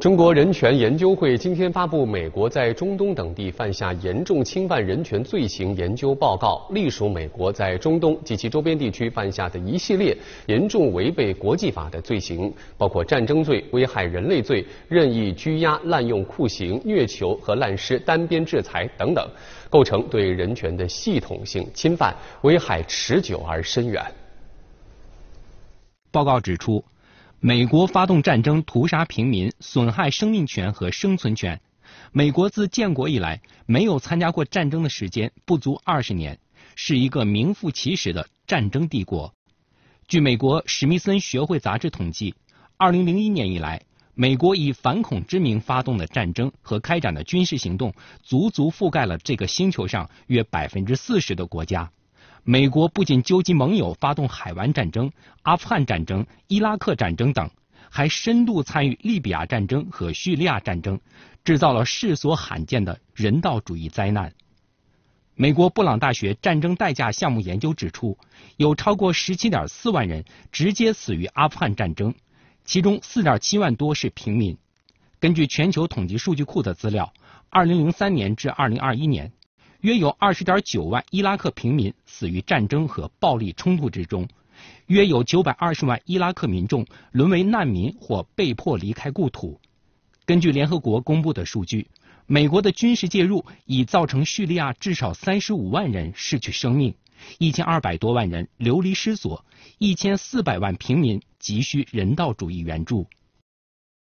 中国人权研究会今天发布《美国在中东等地犯下严重侵犯人权罪行研究报告》，隶属美国在中东及其周边地区犯下的一系列严重违背国际法的罪行，包括战争罪、危害人类罪、任意拘押、滥用酷刑、虐囚和滥施单边制裁等等，构成对人权的系统性侵犯，危害持久而深远。报告指出。美国发动战争、屠杀平民、损害生命权和生存权。美国自建国以来没有参加过战争的时间不足二十年，是一个名副其实的战争帝国。据美国史密森学会杂志统计，2001年以来，美国以反恐之名发动的战争和开展的军事行动，足足覆盖了这个星球上约40%的国家。美国不仅纠集盟友发动海湾战争、阿富汗战争、伊拉克战争等，还深度参与利比亚战争和叙利亚战争，制造了世所罕见的人道主义灾难。美国布朗大学战争代价项目研究指出，有超过17.4万人直接死于阿富汗战争，其中4.7万多是平民。根据全球统计数据库的资料，2003年至2021年。约有二十点九万伊拉克平民死于战争和暴力冲突之中，约有九百二十万伊拉克民众沦为难民或被迫离开故土。根据联合国公布的数据，美国的军事介入已造成叙利亚至少三十五万人失去生命，一千二百多万人流离失所，一千四百万平民急需人道主义援助。